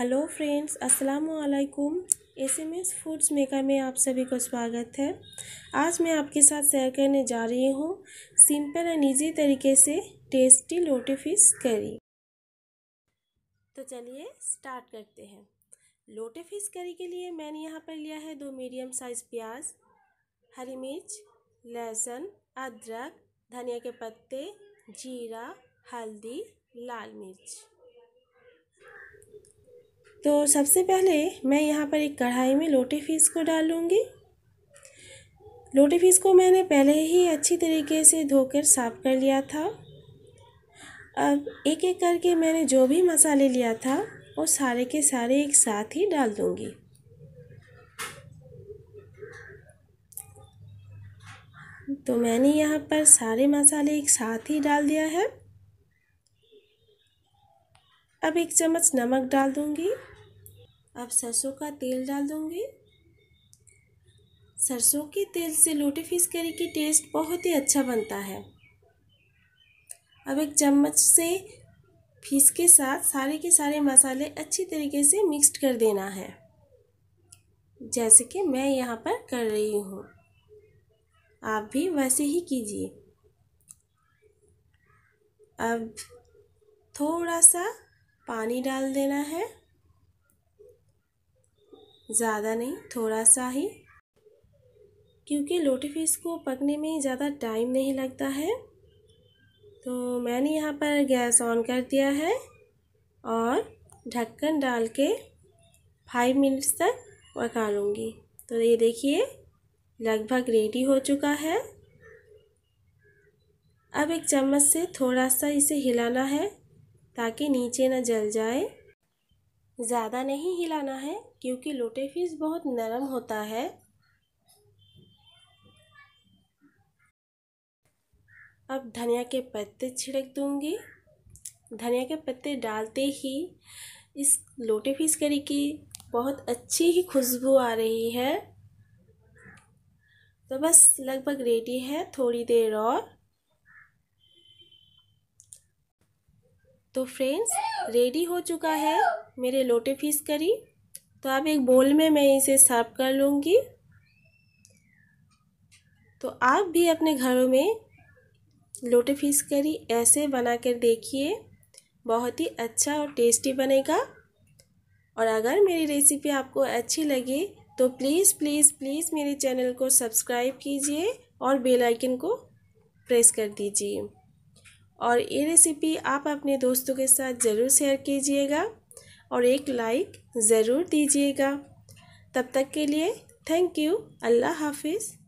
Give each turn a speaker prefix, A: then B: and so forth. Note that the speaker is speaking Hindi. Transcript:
A: हेलो फ्रेंड्स अस्सलाम वालेकुम एम एस फूड्स मेका में आप सभी को स्वागत है आज मैं आपके साथ शेयर करने जा रही हूँ सिंपल एंड ईजी तरीके से टेस्टी लोटे फिश करी तो चलिए स्टार्ट करते हैं लोटे फिश करी के लिए मैंने यहाँ पर लिया है दो मीडियम साइज़ प्याज हरी मिर्च लहसुन अदरक धनिया के पत्ते जीरा हल्दी लाल मिर्च तो सबसे पहले मैं यहाँ पर एक कढ़ाई में लोटे फीस को डालूँगी लोटे फीस को मैंने पहले ही अच्छी तरीके से धोकर साफ कर लिया था अब एक एक करके मैंने जो भी मसाले लिया था वो सारे के सारे एक साथ ही डाल दूँगी तो मैंने यहाँ पर सारे मसाले एक साथ ही डाल दिया है अब एक चम्मच नमक डाल दूंगी अब सरसों का तेल डाल दूंगी सरसों के तेल से लोटे फिश करी की टेस्ट बहुत ही अच्छा बनता है अब एक चम्मच से फिश के साथ सारे के सारे मसाले अच्छी तरीके से मिक्स्ड कर देना है जैसे कि मैं यहाँ पर कर रही हूँ आप भी वैसे ही कीजिए अब थोड़ा सा पानी डाल देना है ज़्यादा नहीं थोड़ा सा ही क्योंकि लोटी फिश को पकने में ज़्यादा टाइम नहीं लगता है तो मैंने यहाँ पर गैस ऑन कर दिया है और ढक्कन डाल के फाइव मिनट्स तक पका लूँगी तो ये देखिए लगभग रेडी हो चुका है अब एक चम्मच से थोड़ा सा इसे हिलाना है ताकि नीचे ना जल जाए ज़्यादा नहीं हिलाना है क्योंकि लोटे फिश बहुत नरम होता है अब धनिया के पत्ते छिड़क दूंगी धनिया के पत्ते डालते ही इस लोटे फिश करी की बहुत अच्छी ही खुशबू आ रही है तो बस लगभग रेडी है थोड़ी देर और तो फ्रेंड्स रेडी हो चुका है मेरे लोटे फिश करी तो आप एक बोल में मैं इसे सर्व कर लूँगी तो आप भी अपने घरों में लोटे फिश करी ऐसे बना कर देखिए बहुत ही अच्छा और टेस्टी बनेगा और अगर मेरी रेसिपी आपको अच्छी लगे तो प्लीज़ प्लीज़ प्लीज़ मेरे चैनल को सब्सक्राइब कीजिए और बेल आइकन को प्रेस कर दीजिए और ये रेसिपी आप अपने दोस्तों के साथ ज़रूर शेयर कीजिएगा और एक लाइक ज़रूर दीजिएगा तब तक के लिए थैंक यू अल्लाह हाफिज़